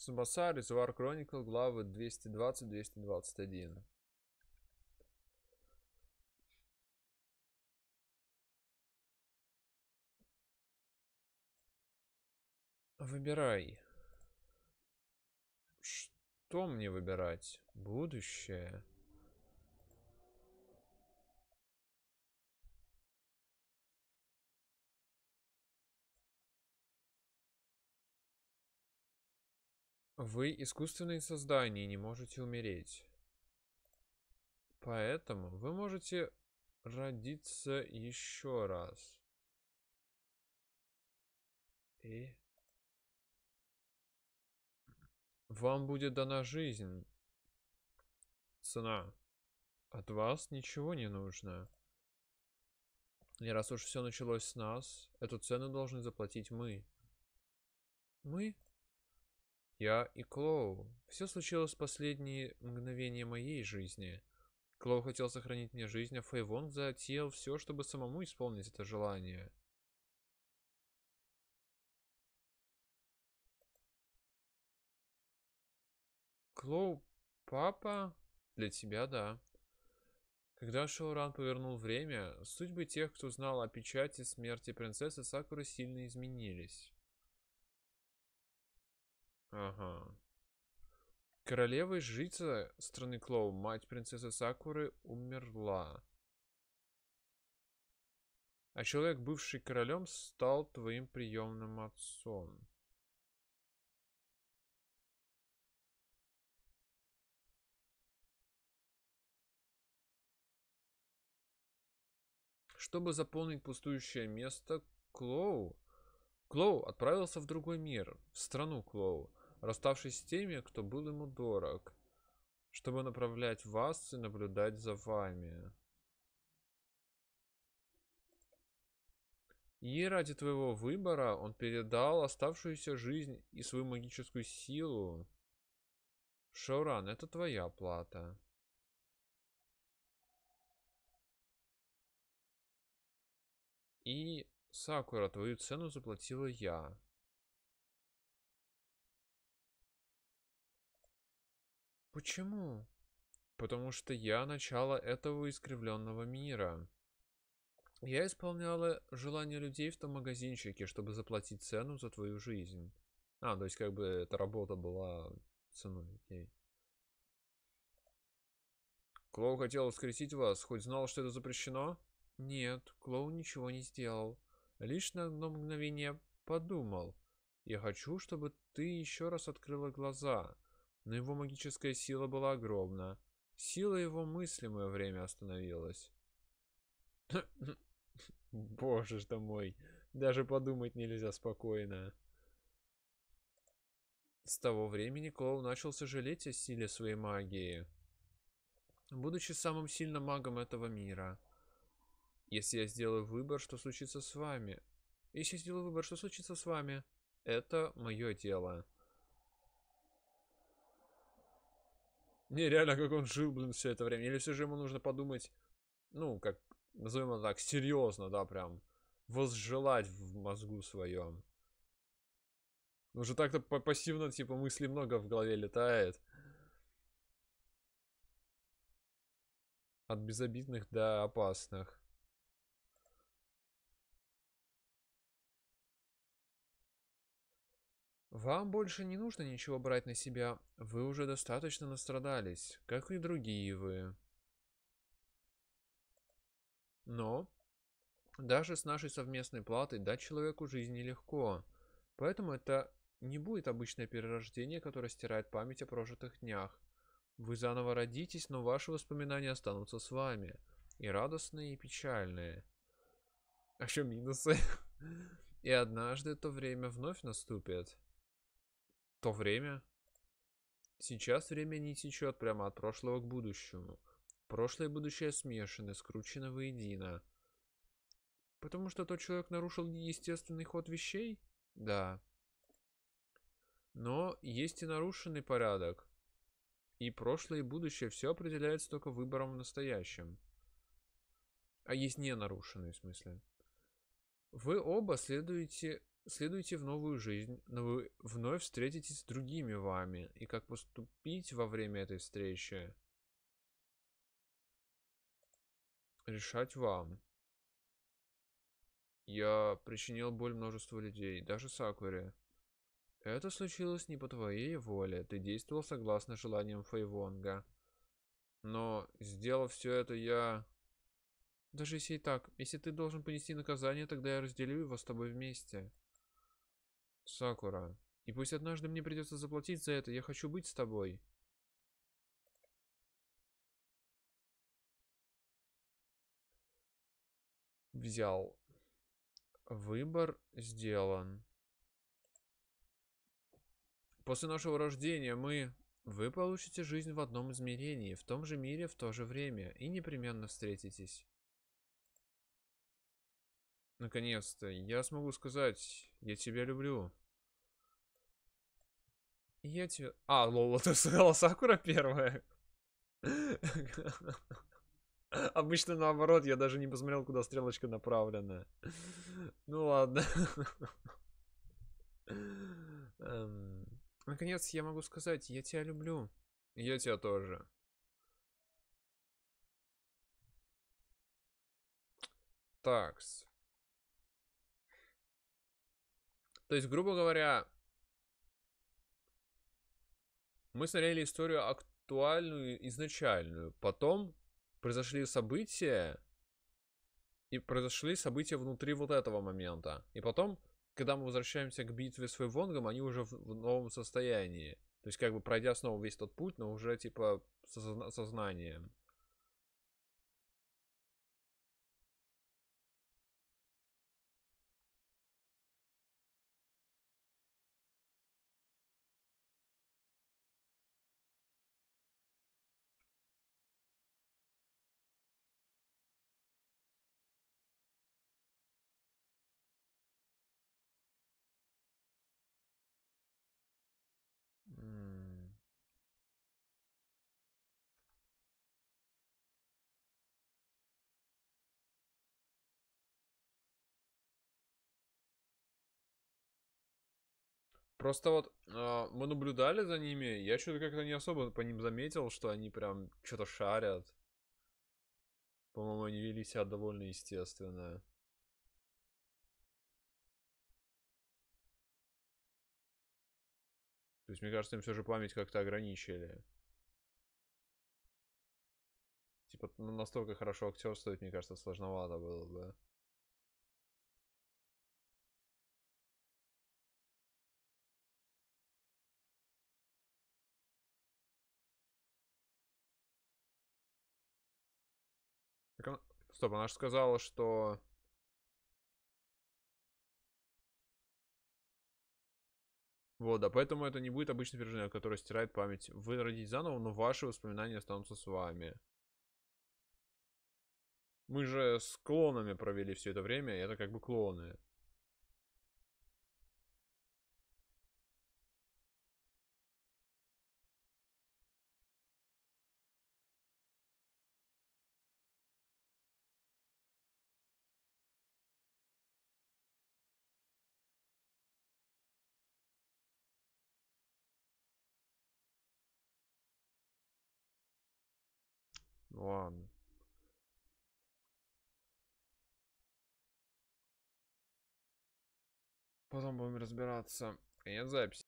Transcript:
Субасар, War Chronicle, главы 220-221. Выбирай. Что мне выбирать? Будущее. Вы искусственные создания и не можете умереть. Поэтому вы можете родиться еще раз. И... Вам будет дана жизнь. Цена. От вас ничего не нужно. И раз уж все началось с нас, эту цену должны заплатить мы. Мы? Я и Клоу. Все случилось в последние мгновения моей жизни. Клоу хотел сохранить мне жизнь, а Фейвонг затеял все, чтобы самому исполнить это желание. Клоу, папа? Для тебя, да. Когда Шоуран повернул время, судьбы тех, кто знал о печати смерти принцессы Сакуры, сильно изменились. Ага. Королева и жрица страны Клоу, мать принцессы Сакуры, умерла. А человек, бывший королем, стал твоим приемным отцом. Чтобы заполнить пустующее место, Клоу... Клоу отправился в другой мир, в страну Клоу расставшись с теми, кто был ему дорог, чтобы направлять вас и наблюдать за вами. И ради твоего выбора он передал оставшуюся жизнь и свою магическую силу. Шауран, это твоя плата. И, Сакура, твою цену заплатила я. Почему? Потому что я начало этого искривленного мира. Я исполняла желания людей в том магазинчике, чтобы заплатить цену за твою жизнь. А, то есть как бы эта работа была ценой, окей. Клоу хотел воскресить вас, хоть знал, что это запрещено? Нет, Клоу ничего не сделал. Лишь на одно мгновение подумал. Я хочу, чтобы ты еще раз открыла глаза но его магическая сила была огромна. Сила его мысли мое время остановилась. Боже ж ты мой, даже подумать нельзя спокойно. С того времени Клоу начал сожалеть о силе своей магии, будучи самым сильным магом этого мира. Если я сделаю выбор, что случится с вами? Если я сделаю выбор, что случится с вами? Это мое дело. нереально, как он жил, блин, все это время. Или все же ему нужно подумать, ну, как, назовем это так, серьезно, да, прям, возжелать в мозгу своем. Ну же так-то пассивно, типа, мысли много в голове летает. От безобидных до опасных. Вам больше не нужно ничего брать на себя. Вы уже достаточно настрадались, как и другие вы. Но даже с нашей совместной платой дать человеку жизнь нелегко. Поэтому это не будет обычное перерождение, которое стирает память о прожитых днях. Вы заново родитесь, но ваши воспоминания останутся с вами. И радостные, и печальные. А еще минусы. И однажды это время вновь наступит. То время. Сейчас время не течет прямо от прошлого к будущему. Прошлое и будущее смешаны, скручены воедино. Потому что тот человек нарушил естественный ход вещей? Да. Но есть и нарушенный порядок. И прошлое и будущее все определяется только выбором в настоящем. А есть ненарушенный в смысле. Вы оба следуете следуйте в новую жизнь, но вы вновь встретитесь с другими вами. И как поступить во время этой встречи? Решать вам. Я причинил боль множеству людей, даже Сакуре. Это случилось не по твоей воле, ты действовал согласно желаниям Фейвонга. Но, сделав все это, я... Даже если и так, если ты должен понести наказание, тогда я разделю его с тобой вместе. Сакура. И пусть однажды мне придется заплатить за это, я хочу быть с тобой. Взял. Выбор сделан. После нашего рождения мы... Вы получите жизнь в одном измерении, в том же мире, в то же время, и непременно встретитесь. Наконец-то. Я смогу сказать, я тебя люблю. Я тебя... А, Лола ты сказала Сакура первая. Обычно наоборот, я даже не посмотрел, куда стрелочка направлена. Ну ладно. Эм, наконец, я могу сказать, я тебя люблю. Я тебя тоже. Такс. То есть, грубо говоря, мы смотрели историю актуальную, изначальную. Потом произошли события, и произошли события внутри вот этого момента. И потом, когда мы возвращаемся к битве с Вейвонгом, они уже в, в новом состоянии. То есть, как бы пройдя снова весь тот путь, но уже типа со сознанием. Просто вот э, мы наблюдали за ними, я что-то как-то не особо по ним заметил, что они прям что-то шарят. По-моему, они вели себя довольно естественно. То есть, мне кажется, им все же память как-то ограничили. Типа, ну, настолько хорошо актерствовать, мне кажется, сложновато было бы. Стоп, она же сказала, что... Вот, да, поэтому это не будет обычное пирожное, которое стирает память. Вы родитесь заново, но ваши воспоминания останутся с вами. Мы же с клонами провели все это время, и это как бы клоны. Ну ладно. Потом будем разбираться. Конец записи.